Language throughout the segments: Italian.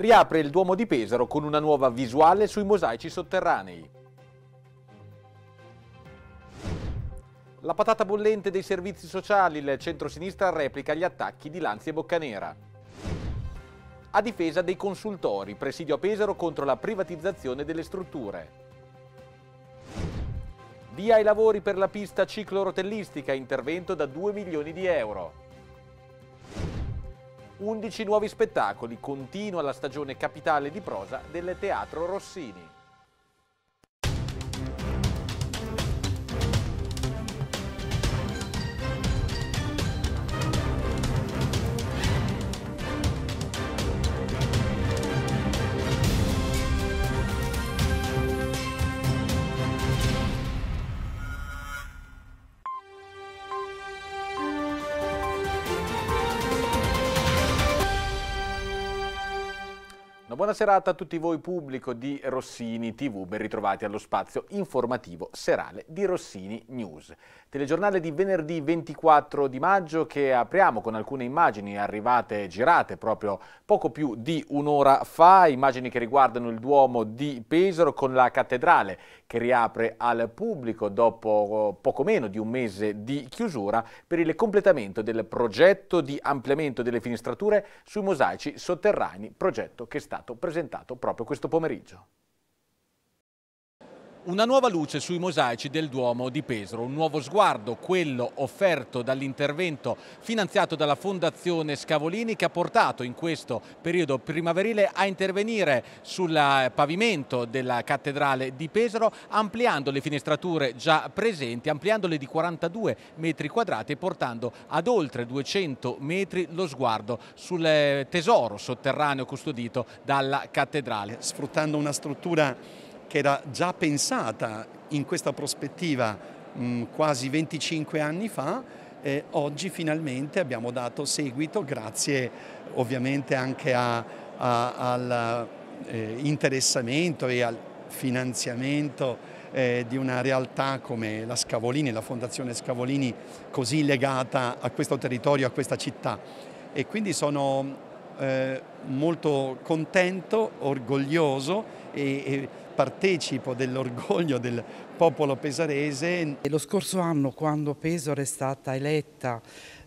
riapre il Duomo di Pesaro con una nuova visuale sui mosaici sotterranei. La patata bollente dei servizi sociali, il centro-sinistra replica gli attacchi di Lanzi e Boccanera. A difesa dei consultori, presidio a Pesaro contro la privatizzazione delle strutture. Via i lavori per la pista ciclorotellistica, intervento da 2 milioni di euro. 11 nuovi spettacoli, continua la stagione capitale di prosa del Teatro Rossini. Buona serata a tutti voi pubblico di Rossini TV, ben ritrovati allo spazio informativo serale di Rossini News. Telegiornale di venerdì 24 di maggio che apriamo con alcune immagini arrivate e girate proprio poco più di un'ora fa, immagini che riguardano il Duomo di Pesaro con la cattedrale che riapre al pubblico dopo oh, poco meno di un mese di chiusura per il completamento del progetto di ampliamento delle finestrature sui mosaici sotterranei, progetto che è stato stato presentato proprio questo pomeriggio. Una nuova luce sui mosaici del Duomo di Pesaro, un nuovo sguardo, quello offerto dall'intervento finanziato dalla Fondazione Scavolini che ha portato in questo periodo primaverile a intervenire sul eh, pavimento della cattedrale di Pesaro ampliando le finestrature già presenti, ampliandole di 42 metri quadrati e portando ad oltre 200 metri lo sguardo sul eh, tesoro sotterraneo custodito dalla cattedrale. Sfruttando una struttura che era già pensata in questa prospettiva mh, mm, quasi 25 anni fa, eh, oggi finalmente abbiamo dato seguito grazie ovviamente anche all'interessamento eh, e al finanziamento eh, di una realtà come la Scavolini, la Fondazione Scavolini così legata a questo territorio, a questa città e quindi sono eh, molto contento, orgoglioso e, e partecipo dell'orgoglio del popolo pesarese. Lo scorso anno quando Pesaro è stata eletta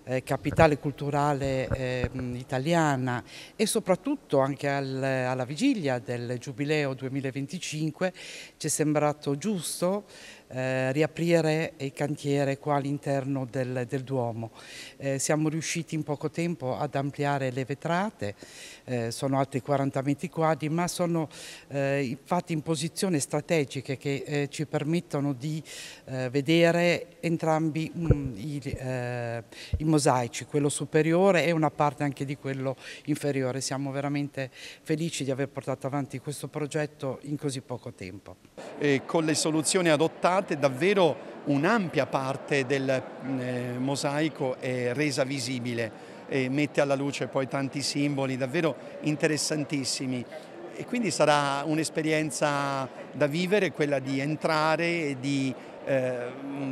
eh, capitale culturale eh, italiana e soprattutto anche al, alla vigilia del Giubileo 2025 ci è sembrato giusto eh, riaprire il cantiere qua all'interno del, del, Duomo. Eh, siamo riusciti in poco tempo ad ampliare le vetrate, eh, sono altri 40 metri quadri, ma sono eh, infatti in posizione strategiche che eh, ci permettono di eh, vedere entrambi mh, mm, i, i mosaici, quello superiore e una parte anche di quello inferiore. Siamo veramente felici di aver portato avanti questo progetto in così poco tempo. E con le soluzioni adottate parte davvero un'ampia parte del eh, mosaico è resa visibile e mette alla luce poi tanti simboli davvero interessantissimi e quindi sarà un'esperienza da vivere quella di entrare e di eh,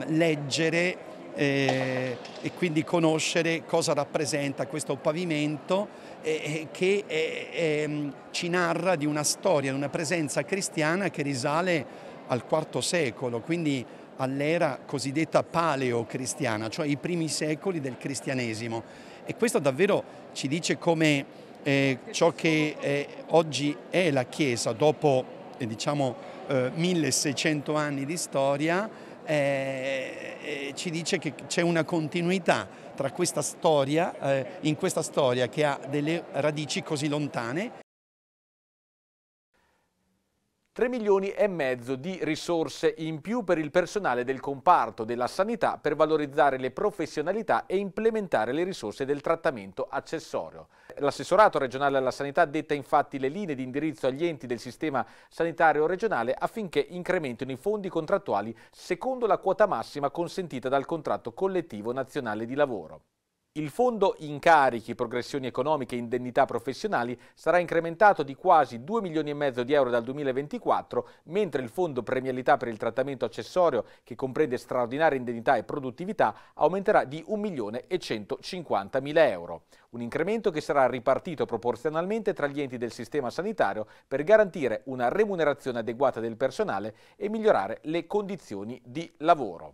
leggere eh, e quindi conoscere cosa rappresenta questo pavimento che ci narra di una storia, di una presenza cristiana che risale al IV secolo, quindi all'era cosiddetta paleocristiana, cioè i primi secoli del cristianesimo. E questo davvero ci dice come eh, ciò che eh, oggi è la Chiesa dopo eh, diciamo 1600 eh, anni di storia eh, eh, ci dice che c'è una continuità tra questa storia, in questa storia che ha delle radici così lontane 3 milioni e mezzo di risorse in più per il personale del comparto della sanità per valorizzare le professionalità e implementare le risorse del trattamento accessorio. L'assessorato regionale alla sanità detta infatti le linee di indirizzo agli enti del sistema sanitario regionale affinché incrementino i fondi contrattuali secondo la quota massima consentita dal contratto collettivo nazionale di lavoro. Il fondo incarichi, progressioni economiche e indennità professionali sarà incrementato di quasi 2 milioni e mezzo di euro dal 2024, mentre il fondo premialità per il trattamento accessorio, che comprende straordinarie indennità e produttività, aumenterà di 1 milione e 150 mila euro. Un incremento che sarà ripartito proporzionalmente tra gli enti del sistema sanitario per garantire una remunerazione adeguata del personale e migliorare le condizioni di lavoro.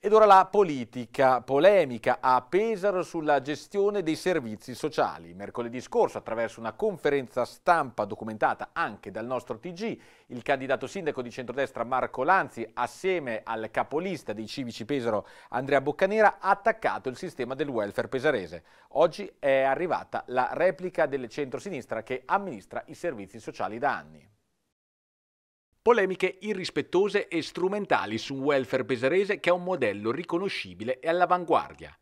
Ed ora la politica polemica a Pesaro sulla gestione dei servizi sociali. Mercoledì scorso, attraverso una conferenza stampa documentata anche dal nostro TG, il candidato sindaco di centrodestra Marco Lanzi, assieme al capolista dei civici Pesaro Andrea Boccanera, ha attaccato il sistema del welfare pesarese. Oggi è arrivata la replica del centrosinistra che amministra i servizi sociali da anni. Polemiche irrispettose e strumentali su un welfare pesarese che è un modello riconoscibile e all'avanguardia.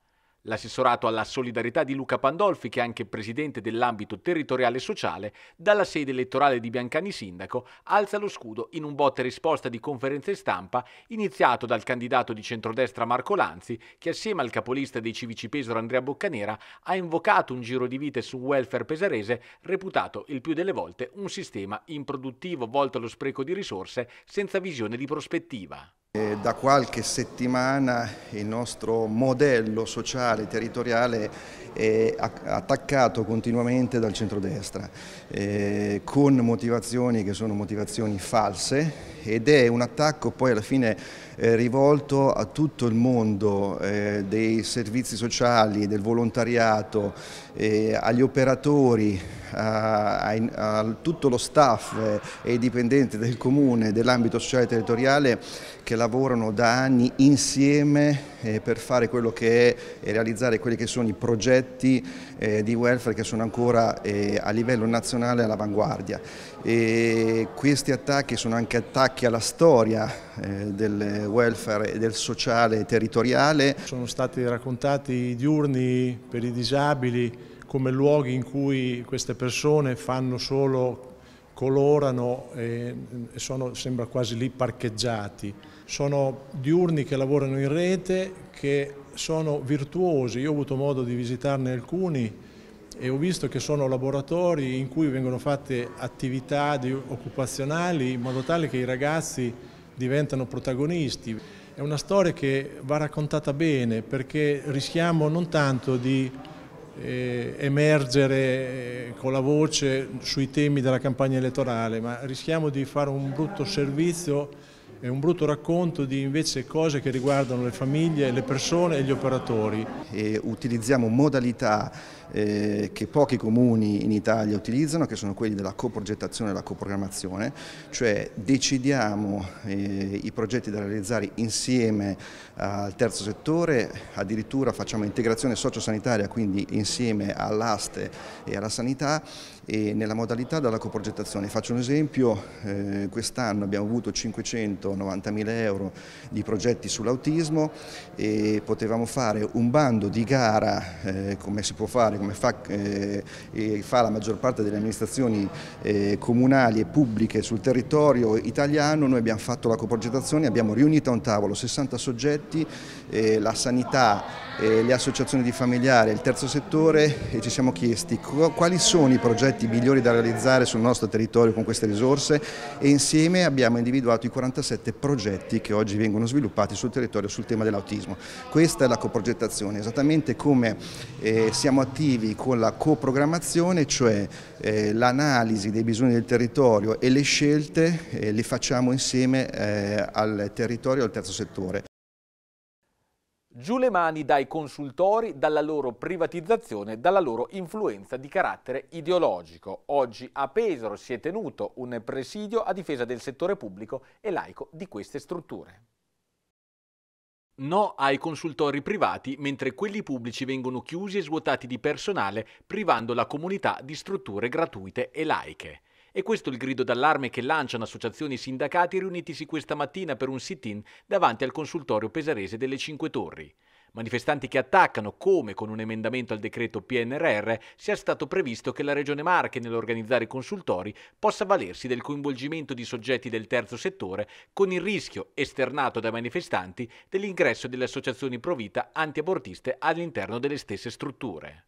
L'assessorato alla solidarietà di Luca Pandolfi, che è anche presidente dell'ambito territoriale e sociale, dalla sede elettorale di Biancani Sindaco, alza lo scudo in un botte risposta di conferenze stampa iniziato dal candidato di centrodestra Marco Lanzi, che assieme al capolista dei civici Pesaro Andrea Boccanera ha invocato un giro di vite su welfare pesarese, reputato il più delle volte un sistema improduttivo volto allo spreco di risorse senza visione di prospettiva. Eh, da qualche settimana il nostro modello sociale e territoriale è attaccato continuamente dal centrodestra eh, con motivazioni che sono motivazioni false ed è un attacco poi alla fine eh, rivolto a tutto il mondo eh, dei servizi sociali, del volontariato, eh, agli operatori, a, a, a tutto lo staff eh, e i dipendenti del comune, dell'ambito sociale e territoriale che lavorano lavorano da anni insieme eh, per fare quello che è e realizzare quelli che sono i progetti eh, di welfare che sono ancora eh, a livello nazionale all'avanguardia. Questi attacchi sono anche attacchi alla storia del welfare e del sociale territoriale. Sono stati raccontati i diurni per i disabili come luoghi in cui queste persone fanno solo colorano e sono, sembra quasi lì parcheggiati. Sono diurni che lavorano in rete, che sono virtuosi. Io ho avuto modo di visitarne alcuni e ho visto che sono laboratori in cui vengono fatte attività occupazionali in modo tale che i ragazzi diventano protagonisti. È una storia che va raccontata bene perché rischiamo non tanto di eh, emergere eh, con la voce sui temi della campagna elettorale, ma rischiamo di fare un brutto servizio e un brutto racconto di invece cose che riguardano le famiglie, le persone e gli operatori. E utilizziamo modalità eh, che pochi comuni in Italia utilizzano, che sono quelli della coprogettazione e della coprogrammazione, cioè decidiamo eh, i progetti da realizzare insieme al terzo settore, addirittura facciamo integrazione sociosanitaria, quindi insieme all'aste e alla sanità e nella modalità della coprogettazione. Faccio un esempio, eh, quest'anno abbiamo avuto 590 mila euro di progetti sull'autismo e potevamo fare un bando di gara, eh, come si può fare comunale, come fa, eh, fa la maggior parte delle amministrazioni eh, comunali e pubbliche sul territorio italiano, noi abbiamo fatto la coprogettazione, abbiamo riunito a un tavolo 60 soggetti, eh, la sanità, eh, le associazioni di familiari, il terzo settore e ci siamo chiesti quali sono i progetti migliori da realizzare sul nostro territorio con queste risorse e insieme abbiamo individuato i 47 progetti che oggi vengono sviluppati sul territorio sul tema dell'autismo. Questa è la coprogettazione, esattamente come eh, siamo attivi con la coprogrammazione, cioè eh, l'analisi dei bisogni del territorio e le scelte eh, le facciamo insieme eh, al territorio e al terzo settore. Giù le mani dai consultori, dalla loro privatizzazione, dalla loro influenza di carattere ideologico. Oggi a Pesaro si è tenuto un presidio a difesa del settore pubblico e laico di queste strutture. No ai consultori privati, mentre quelli pubblici vengono chiusi e svuotati di personale, privando la comunità di strutture gratuite e laiche. E questo è il grido d'allarme che lanciano associazioni e sindacati riunitisi questa mattina per un sit-in davanti al consultorio pesarese delle Cinque Torri. Manifestanti che attaccano come con un emendamento al decreto PNRR sia stato previsto che la Regione Marche nell'organizzare i consultori possa valersi del coinvolgimento di soggetti del terzo settore con il rischio, esternato dai manifestanti, dell'ingresso delle associazioni provita antiabortiste all'interno delle stesse strutture.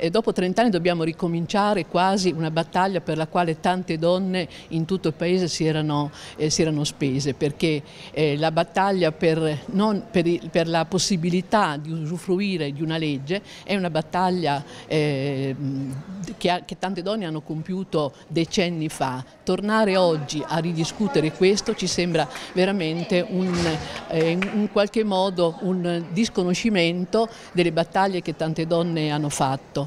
E dopo 30 anni dobbiamo ricominciare quasi una battaglia per la quale tante donne in tutto il paese si erano, eh, si erano spese, perché eh, la battaglia per, per, per, la possibilità di usufruire di una legge è una battaglia eh, che, che tante donne hanno compiuto decenni fa. Tornare oggi a ridiscutere questo ci sembra veramente un, eh, in qualche modo un disconoscimento delle battaglie che tante donne hanno fatto.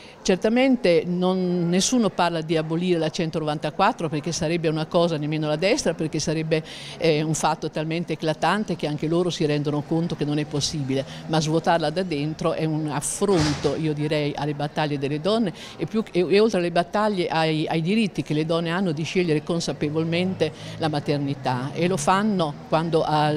Certamente non, nessuno parla di abolire la 194 perché sarebbe una cosa nemmeno la destra perché sarebbe eh, un fatto talmente eclatante che anche loro si rendono conto che non è possibile, ma svuotarla da dentro è un affronto io direi alle battaglie delle donne e, più, e, e oltre alle battaglie ai, ai diritti che le donne hanno di scegliere consapevolmente la maternità e lo fanno quando, ha,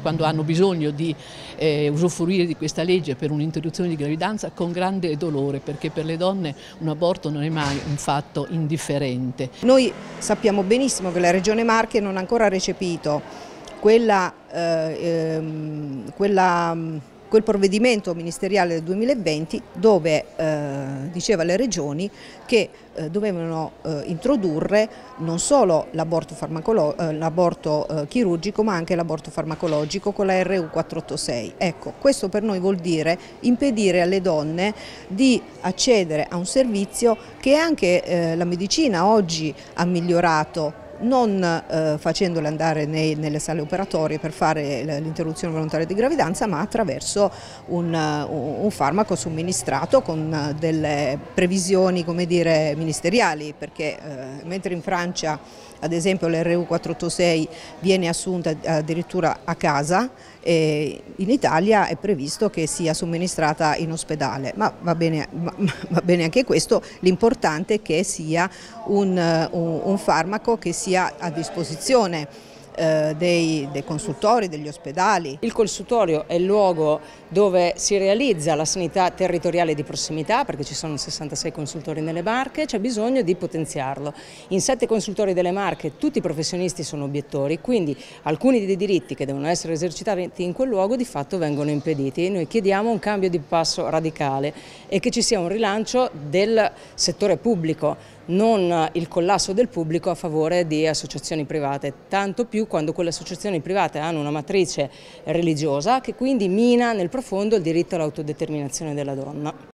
quando hanno bisogno di eh, usufruire di questa legge per un'interruzione di gravidanza con grande dolore perché per le le donne un aborto non è mai un fatto indifferente. Noi sappiamo benissimo che la Regione Marche non ha ancora recepito quella, eh, ehm, quella mm, quel provvedimento ministeriale del 2020 dove eh, diceva alle regioni che eh, dovevano eh, introdurre non solo l'aborto eh, eh, chirurgico ma anche l'aborto farmacologico con la RU 486. Ecco, questo per noi vuol dire impedire alle donne di accedere a un servizio che anche eh, la medicina oggi ha migliorato non eh, facendole andare nei, nelle sale operatorie per fare l'interruzione volontaria di gravidanza, ma attraverso un, un farmaco somministrato con delle previsioni dire, ministeriali, perché eh, mentre in Francia ad esempio l'RU 486 viene assunta addirittura a casa, in Italia è previsto che sia somministrata in ospedale, ma va bene, va bene anche questo, l'importante è che sia un, un, un farmaco che sia a disposizione eh, dei, dei consultori, degli ospedali. Il consultorio è il luogo dove si realizza la sanità territoriale di prossimità, perché ci sono 66 consultori nelle Marche, c'è bisogno di potenziarlo. In sette consultori delle Marche tutti i professionisti sono obiettori, quindi alcuni dei diritti che devono essere esercitati in quel luogo di fatto vengono impediti. Noi chiediamo un cambio di passo radicale e che ci sia un rilancio del settore pubblico, non il collasso del pubblico a favore di associazioni private, tanto più quando quelle associazioni private hanno una matrice religiosa che quindi mina nel profondo il diritto all'autodeterminazione della donna.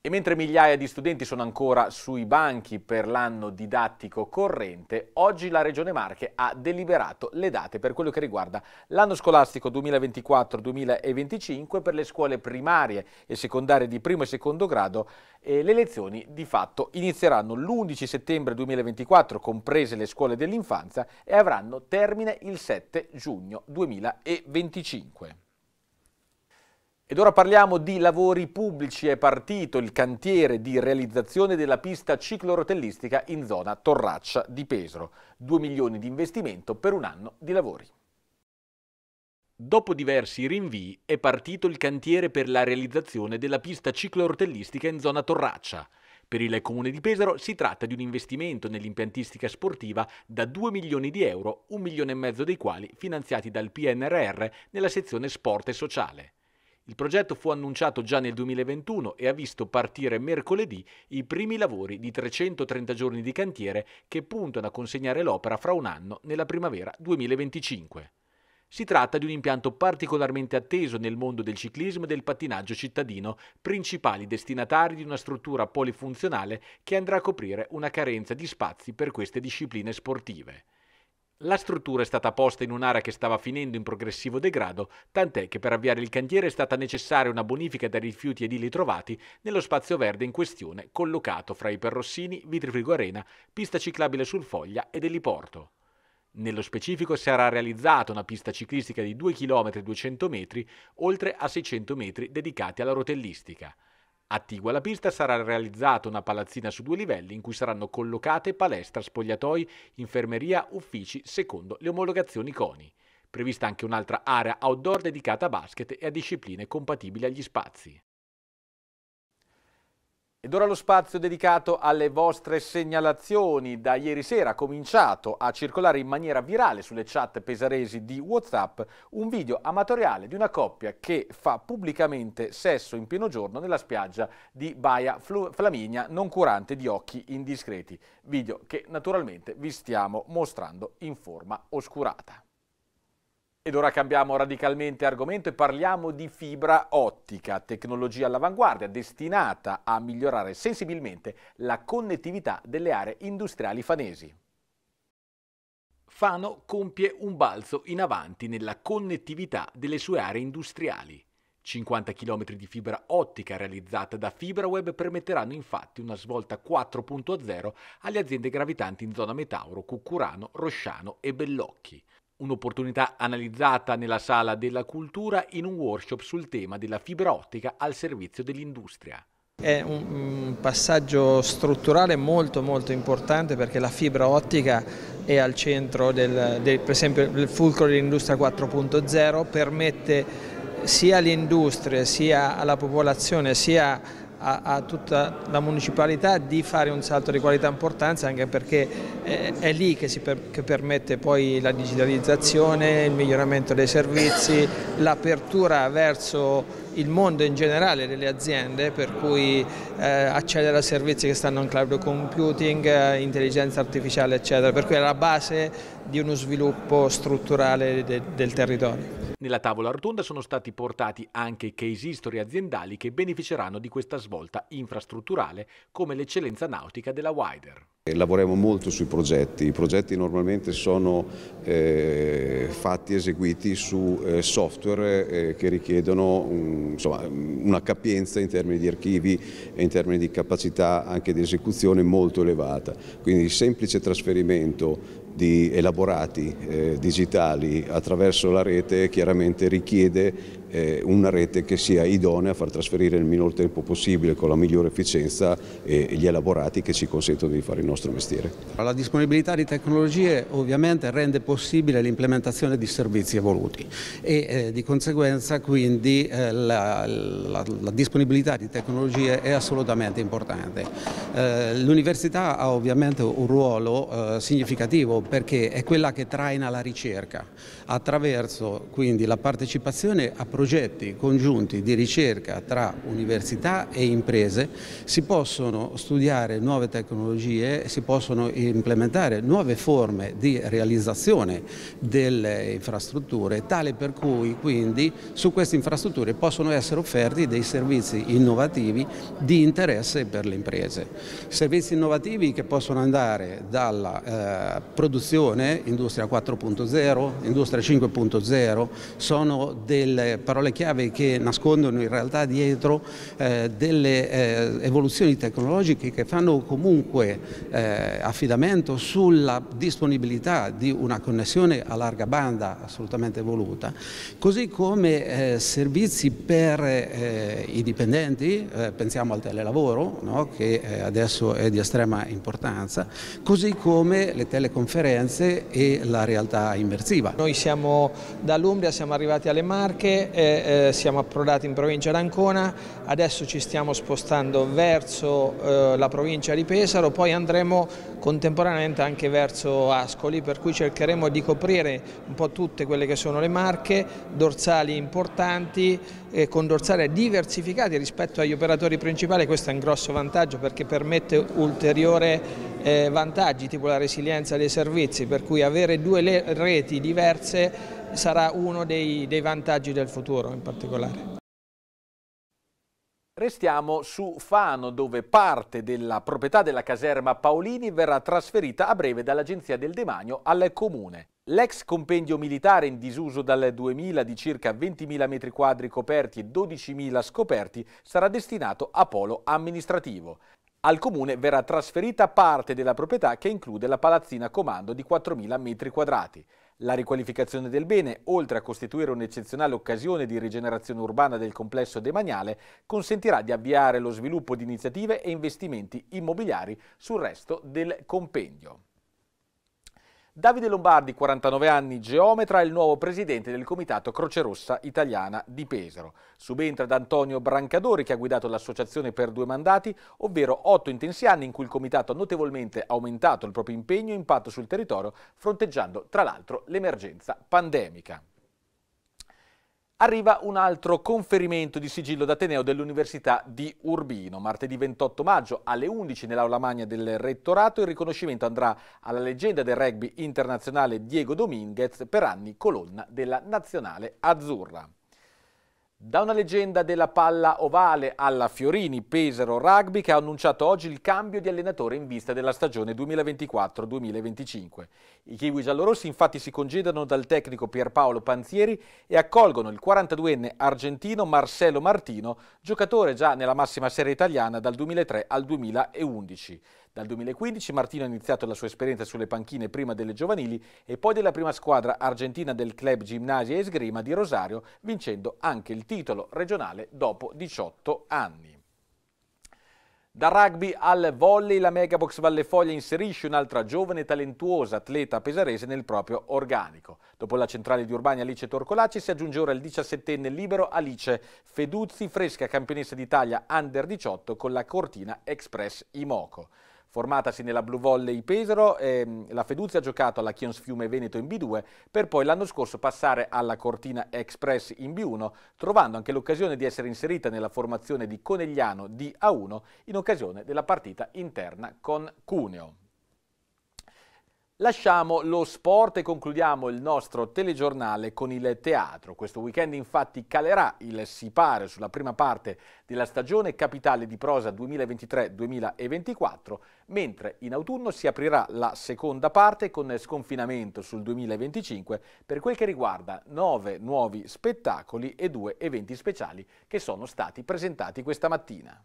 E mentre migliaia di studenti sono ancora sui banchi per l'anno didattico corrente, oggi la Regione Marche ha deliberato le date per quello che riguarda l'anno scolastico 2024-2025 per le scuole primarie e secondarie di primo e secondo grado e le lezioni di fatto inizieranno l'11 settembre 2024, comprese le scuole dell'infanzia, e avranno termine il 7 giugno 2025. Ed ora parliamo di lavori pubblici. È partito il cantiere di realizzazione della pista ciclorotellistica in zona Torraccia di Pesaro. 2 milioni di investimento per un anno di lavori. Dopo diversi rinvii è partito il cantiere per la realizzazione della pista ciclorotellistica in zona Torraccia. Per il Comune di Pesaro si tratta di un investimento nell'impiantistica sportiva da 2 milioni di euro, un milione e mezzo dei quali finanziati dal PNRR nella sezione Sport e Sociale. Il progetto fu annunciato già nel 2021 e ha visto partire mercoledì i primi lavori di 330 giorni di cantiere che puntano a consegnare l'opera fra un anno nella primavera 2025. Si tratta di un impianto particolarmente atteso nel mondo del ciclismo e del pattinaggio cittadino, principali destinatari di una struttura polifunzionale che andrà a coprire una carenza di spazi per queste discipline sportive. La struttura è stata posta in un'area che stava finendo in progressivo degrado, tant'è che per avviare il cantiere è stata necessaria una bonifica dai rifiuti edili trovati nello spazio verde in questione, collocato fra i Perrossini, Vitrifrigo Arena, pista ciclabile sul Foglia ed eliporto. Nello specifico sarà realizzata una pista ciclistica di 2 km 200 metri, oltre a 600 metri dedicati alla rotellistica. Attigua Tigua la pista sarà realizzata una palazzina su due livelli in cui saranno collocate palestra, spogliatoi, infermeria, uffici secondo le omologazioni CONI. Prevista anche un'altra area outdoor dedicata a basket e a discipline compatibili agli spazi. Ed ora lo spazio dedicato alle vostre segnalazioni. Da ieri sera ha cominciato a circolare in maniera virale sulle chat pesaresi di Whatsapp un video amatoriale di una coppia che fa pubblicamente sesso in pieno giorno nella spiaggia di Baia Flaminia, non curante di occhi indiscreti. Video che naturalmente vi stiamo mostrando in forma oscurata. Ed ora cambiamo radicalmente argomento e parliamo di fibra ottica, tecnologia all'avanguardia destinata a migliorare sensibilmente la connettività delle aree industriali fanesi. Fano compie un balzo in avanti nella connettività delle sue aree industriali. 50 km di fibra ottica realizzata da FibraWeb permetteranno infatti una svolta 4.0 alle aziende gravitanti in zona Metauro, Cuccurano, Rosciano e Bellocchi un'opportunità analizzata nella Sala della Cultura in un workshop sul tema della fibra ottica al servizio dell'industria. È un passaggio strutturale molto molto importante perché la fibra ottica è al centro del, del per esempio, del fulcro dell'industria 4.0, permette sia all'industria sia alla popolazione sia a, a, tutta la municipalità di fare un salto di qualità e importanza anche perché è, eh, è lì che, si per, che permette poi la digitalizzazione, il miglioramento dei servizi, l'apertura verso il mondo in generale delle aziende per cui eh, accedere a servizi che stanno in cloud computing, eh, intelligenza artificiale eccetera, per cui è la base di uno sviluppo strutturale de, del territorio. Nella tavola rotonda sono stati portati anche i case history aziendali che beneficeranno di questa svolta infrastrutturale come l'eccellenza nautica della Wider. Lavoriamo molto sui progetti, i progetti normalmente sono eh, fatti, eseguiti su eh, software eh, che richiedono um, insomma, mm, una capienza in termini di archivi e in termini di capacità anche di esecuzione molto elevata, quindi il semplice trasferimento di elaborati eh, digitali attraverso la rete chiaramente richiede una rete che sia idonea a far trasferire nel minor tempo possibile con la migliore efficienza gli elaborati che ci consentono di fare il nostro mestiere. La disponibilità di tecnologie ovviamente rende possibile l'implementazione di servizi evoluti e eh, di conseguenza quindi eh, la, la, la disponibilità di tecnologie è assolutamente importante. Eh, l'università ha ovviamente un ruolo significativo perché è quella che traina la ricerca attraverso quindi la partecipazione a progetti progetti congiunti di ricerca tra università e imprese, si possono studiare nuove tecnologie, si possono implementare nuove forme di realizzazione delle infrastrutture, tale per cui quindi su queste infrastrutture possono essere offerti dei servizi innovativi di interesse per le imprese. Servizi innovativi che possono andare dalla eh, produzione, industria 4.0, industria 5.0, sono delle parole chiave che nascondono in realtà dietro eh, delle eh, evoluzioni tecnologiche che fanno comunque eh, affidamento sulla disponibilità di una connessione a larga banda assolutamente voluta, così come eh, servizi per eh, i dipendenti, eh, pensiamo al telelavoro no? che adesso è di estrema importanza, così come le teleconferenze e la realtà immersiva. Noi siamo dall'Umbria, siamo arrivati alle Marche, eh, siamo approdati in provincia d'Ancona, adesso ci stiamo spostando verso eh, la provincia di Pesaro, poi andremo contemporaneamente anche verso Ascoli, per cui cercheremo di coprire un po' tutte quelle che sono le marche, dorsali importanti, eh, con dorsali diversificati rispetto agli operatori principali, questo è un grosso vantaggio perché permette ulteriore eh, vantaggi tipo la resilienza dei servizi, per cui avere due reti diverse sarà uno dei, dei vantaggi del futuro in particolare. Restiamo su Fano, dove parte della proprietà della caserma Paolini verrà trasferita a breve dall'Agenzia del Demanio al Comune. L'ex compendio militare in disuso dal 2000 di circa 20.000 metri quadri coperti e 12.000 scoperti sarà destinato a polo amministrativo. Al comune verrà trasferita parte della proprietà che include la palazzina comando di 4.000 metri quadrati. La riqualificazione del bene, oltre a costituire un'eccezionale occasione di rigenerazione urbana del complesso demaniale, consentirà di avviare lo sviluppo di iniziative e investimenti immobiliari sul resto del compendio. Davide Lombardi, 49 anni, geometra, è il nuovo presidente del Comitato Croce Rossa Italiana di Pesaro. Subentra ad Antonio Brancadori che ha guidato l'associazione per due mandati, ovvero otto intensi anni in cui il Comitato ha notevolmente aumentato il proprio impegno e impatto sul territorio, fronteggiando tra l'altro l'emergenza pandemica. Arriva un altro conferimento di sigillo d'Ateneo dell'Università di Urbino. Martedì 28 maggio alle 11 nell'aula magna del rettorato il riconoscimento andrà alla leggenda del rugby internazionale Diego Dominguez, per anni colonna della nazionale azzurra. Da una leggenda della palla ovale alla Fiorini, Pesaro Rugby, che ha annunciato oggi il cambio di allenatore in vista della stagione 2024-2025. I kiwi giallorossi infatti si congedano dal tecnico Pierpaolo Panzieri e accolgono il 42enne argentino Marcelo Martino, giocatore già nella massima serie italiana dal 2003 al 2011. Dal 2015 Martino ha iniziato la sua esperienza sulle panchine prima delle giovanili e poi della prima squadra argentina del club Gimnasia Esgrima di Rosario, vincendo anche il titolo regionale dopo 18 anni. Da rugby al volley la Megabox Valle Foglia inserisce un'altra giovane e talentuosa atleta pesarese nel proprio organico. Dopo la centrale di Urbani Alice Torcolacci si aggiunge ora il 17enne libero Alice Feduzzi, fresca campionessa d'Italia Under 18 con la Cortina Express Imoco. Formatasi nella Blue Volley Pesaro, ehm, la Feduzzi ha giocato alla Chions Fiume Veneto in B2 per poi l'anno scorso passare alla Cortina Express in B1, trovando anche l'occasione di essere inserita nella formazione di Conegliano di A1 in occasione della partita interna con Cuneo. Lasciamo lo sport e concludiamo il nostro telegiornale con il teatro. Questo weekend infatti calerà il sipario sulla prima parte della stagione capitale di prosa 2023-2024, mentre in autunno si aprirà la seconda parte con sconfinamento sul 2025 per quel che riguarda nove nuovi spettacoli e due eventi speciali che sono stati presentati questa mattina.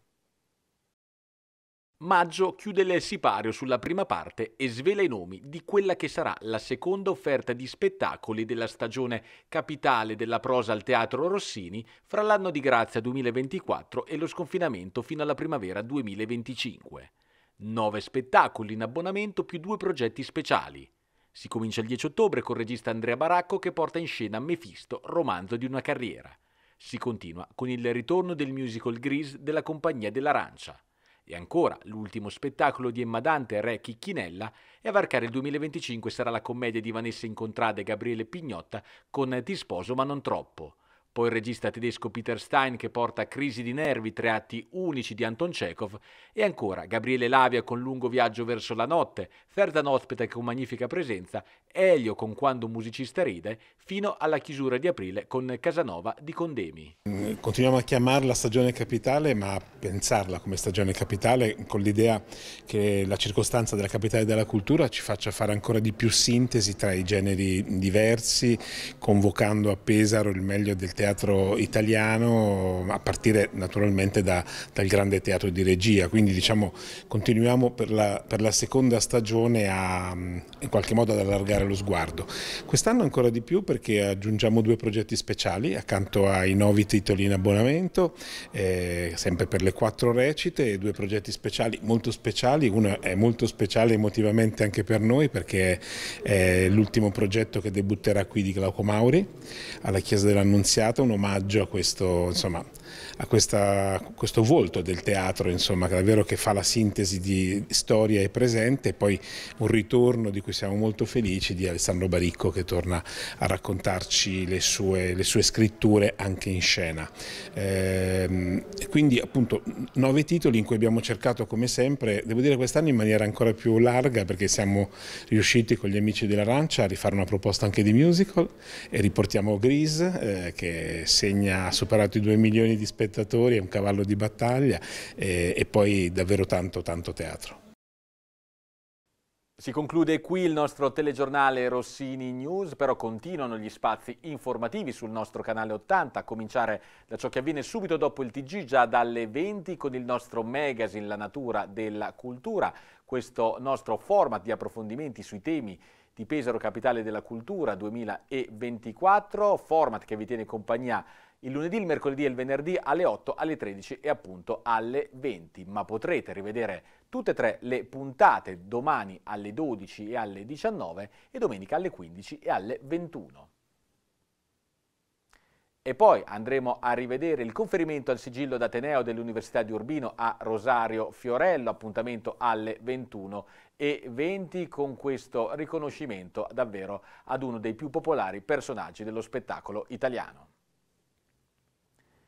Maggio chiude il sipario sulla prima parte e svela i nomi di quella che sarà la seconda offerta di spettacoli della stagione capitale della prosa al Teatro Rossini fra l'anno di grazia 2024 e lo sconfinamento fino alla primavera 2025. Nove spettacoli in abbonamento più due progetti speciali. Si comincia il 10 ottobre con il regista Andrea Baracco che porta in scena Mefisto, romanzo di una carriera. Si continua con il ritorno del musical Grease della Compagnia dell'Arancia. E ancora, l'ultimo spettacolo di Emma Dante, Re Chicchinella, e a varcare il 2025 sarà la commedia di Vanessa Incontrada e Gabriele Pignotta con Ti sposo ma non troppo poi il regista tedesco Peter Stein che porta Crisi di nervi, tre atti unici di Anton Chekhov, e ancora Gabriele Lavia con Lungo viaggio verso la notte, Ferdan Ospita con Magnifica presenza, Elio con Quando un musicista ride, fino alla chiusura di aprile con Casanova di Condemi. Mm, continuiamo a chiamarla stagione capitale, ma a pensarla come stagione capitale con l'idea che la circostanza della capitale della cultura ci faccia fare ancora di più sintesi tra i generi diversi, convocando a Pesaro il meglio del tempo teatro italiano a partire naturalmente da, dal grande teatro di regia, quindi diciamo continuiamo per la, per la seconda stagione a in qualche modo ad allargare lo sguardo. Quest'anno ancora di più perché aggiungiamo due progetti speciali accanto ai nuovi titoli in abbonamento, eh, sempre per le quattro recite, due progetti speciali molto speciali, uno è molto speciale emotivamente anche per noi perché è l'ultimo progetto che debutterà qui di Glauco Mauri alla Chiesa dell'Annunziata un omaggio a questo, insomma, a, questa, a questo volto del teatro, insomma, che davvero che fa la sintesi di storia e presente e poi un ritorno di cui siamo molto felici di Alessandro Baricco che torna a raccontarci le sue, le sue scritture anche in scena. Ehm, quindi appunto nove titoli in cui abbiamo cercato come sempre, devo dire quest'anno in maniera ancora più larga perché siamo riusciti con gli amici dell'Arancia a rifare una proposta anche di musical e riportiamo Grease eh, che segna, ha superato i 2 milioni di spettatori spettatori, è un cavallo di battaglia eh, e poi davvero tanto tanto teatro. Si conclude qui il nostro telegiornale Rossini News, però continuano gli spazi informativi sul nostro canale 80, a cominciare da ciò che avviene subito dopo il TG, già dalle 20, con il nostro magazine La natura della cultura, questo nostro format di approfondimenti sui temi di Pesaro Capitale della Cultura 2024, format che vi tiene compagnia il lunedì, il mercoledì e il venerdì alle 8, alle 13 e appunto alle 20. Ma potrete rivedere tutte e tre le puntate domani alle 12 e alle 19 e domenica alle 15 e alle 21. E poi andremo a rivedere il conferimento al sigillo d'Ateneo dell'Università di Urbino a Rosario Fiorello, appuntamento alle 21 e 20 con questo riconoscimento davvero ad uno dei più popolari personaggi dello spettacolo italiano.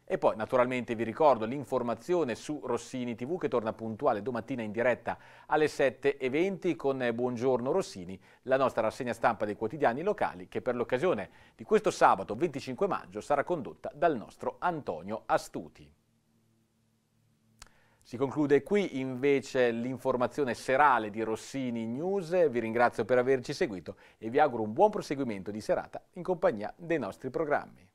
E poi naturalmente vi ricordo l'informazione su Rossini TV che torna puntuale domattina in diretta alle 7.20 con Buongiorno Rossini, la nostra rassegna stampa dei quotidiani locali che per l'occasione di questo sabato 25 maggio sarà condotta dal nostro Antonio Astuti. Si conclude qui invece l'informazione serale di Rossini News, vi ringrazio per averci seguito e vi auguro un buon proseguimento di serata in compagnia dei nostri programmi.